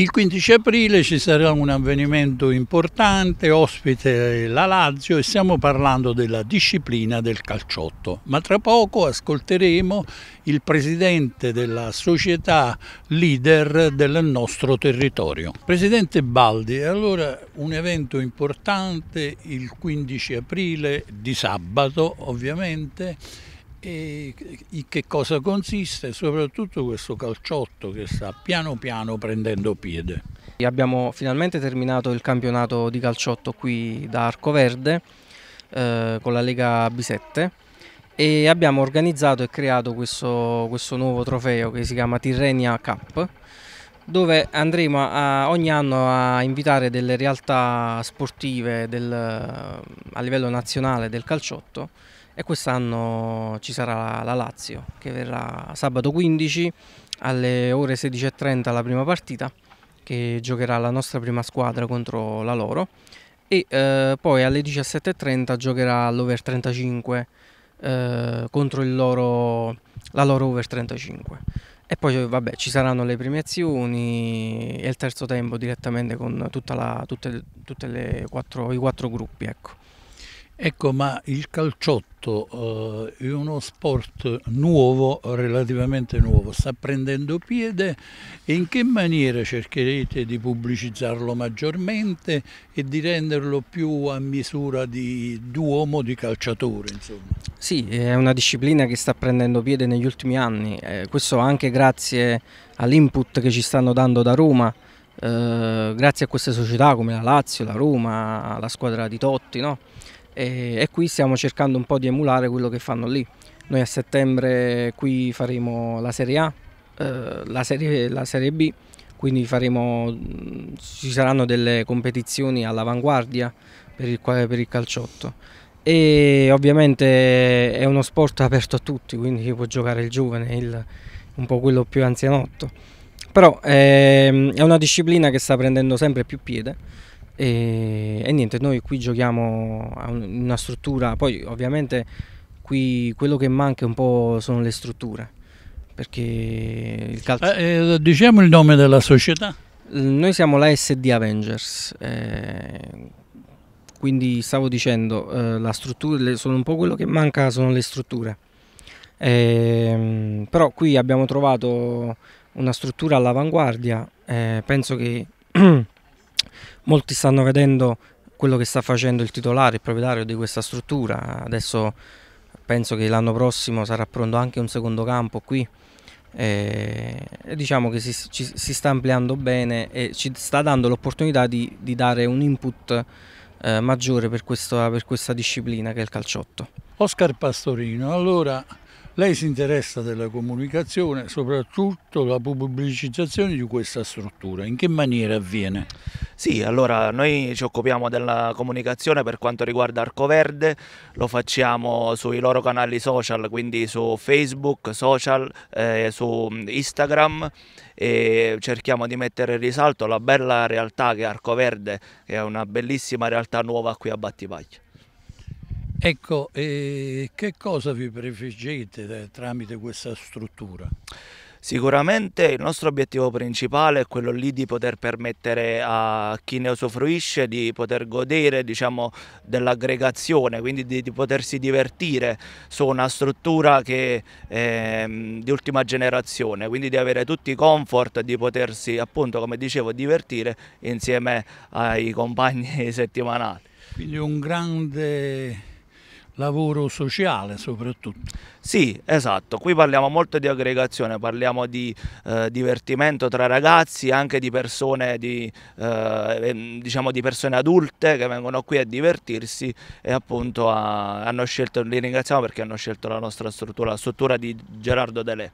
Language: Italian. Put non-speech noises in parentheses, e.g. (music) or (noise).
Il 15 aprile ci sarà un avvenimento importante, ospite la Lazio e stiamo parlando della disciplina del calciotto, ma tra poco ascolteremo il presidente della società leader del nostro territorio. Presidente Baldi, allora un evento importante il 15 aprile di sabato ovviamente e in che cosa consiste? Soprattutto questo calciotto che sta piano piano prendendo piede. Abbiamo finalmente terminato il campionato di calciotto qui da Arcoverde eh, con la Lega B7 e abbiamo organizzato e creato questo, questo nuovo trofeo che si chiama Tirrenia Cup dove andremo a, ogni anno a invitare delle realtà sportive del, eh, a livello nazionale del calciotto e quest'anno ci sarà la Lazio che verrà sabato 15 alle ore 16.30 la prima partita che giocherà la nostra prima squadra contro la loro e eh, poi alle 17.30 giocherà l'over 35 eh, contro loro, la loro over 35 e poi vabbè, ci saranno le premiazioni e il terzo tempo direttamente con la, tutte, tutte le quattro, i quattro gruppi. Ecco. Ecco, ma il calciotto eh, è uno sport nuovo, relativamente nuovo, sta prendendo piede e in che maniera cercherete di pubblicizzarlo maggiormente e di renderlo più a misura di duomo, di calciatore? Insomma? Sì, è una disciplina che sta prendendo piede negli ultimi anni, eh, questo anche grazie all'input che ci stanno dando da Roma, eh, grazie a queste società come la Lazio, la Roma, la squadra di Totti, no? e, e qui stiamo cercando un po' di emulare quello che fanno lì. Noi a settembre qui faremo la Serie A, eh, la, serie, la Serie B, quindi faremo, mm, ci saranno delle competizioni all'avanguardia per il, per il calciotto e ovviamente è uno sport aperto a tutti, quindi può giocare il giovane, il, un po' quello più anzianotto, però è, ehm, è una disciplina che sta prendendo sempre più piede e, e niente, noi qui giochiamo in una struttura, poi ovviamente qui quello che manca un po' sono le strutture, perché il calcio... Eh, eh, diciamo il nome della società. Noi siamo la SD Avengers, eh, quindi stavo dicendo, eh, struttura, le, sono un po' quello che manca sono le strutture. Eh, però qui abbiamo trovato una struttura all'avanguardia, eh, penso che (clears throat) molti stanno vedendo quello che sta facendo il titolare, il proprietario di questa struttura, adesso penso che l'anno prossimo sarà pronto anche un secondo campo qui e, diciamo che si, ci, si, sta ampliando bene e ci sta dando l'opportunità di, di, dare un input eh, maggiore per, questo, per questa disciplina che è il calciotto. Oscar Pastorino, allora lei si interessa della comunicazione, soprattutto la pubblicizzazione di questa struttura, in che maniera avviene? Sì, allora noi ci occupiamo della comunicazione per quanto riguarda Arcoverde, lo facciamo sui loro canali social, quindi su Facebook, social, eh, su mm, Instagram e cerchiamo di mettere in risalto la bella realtà che è Arcoverde, che è una bellissima realtà nuova qui a Battipaglia. Ecco, e eh, che cosa vi prefiggete eh, tramite questa struttura? Sicuramente il nostro obiettivo principale è quello lì di poter permettere a chi ne usufruisce di poter godere diciamo, dell'aggregazione, quindi di, di, potersi divertire su una struttura che, eh, di ultima generazione, quindi di avere tutti i comfort, di potersi appunto come dicevo divertire insieme ai compagni (laughs) settimanali. Quindi un grande lavoro sociale soprattutto. Sì, esatto, qui parliamo molto di aggregazione, parliamo di eh, divertimento tra ragazzi, anche di persone, di, eh, ehm, diciamo di persone adulte che vengono qui a divertirsi e appunto a, hanno scelto, li ringraziamo perché hanno scelto la nostra struttura, la struttura di Gerardo Deleu.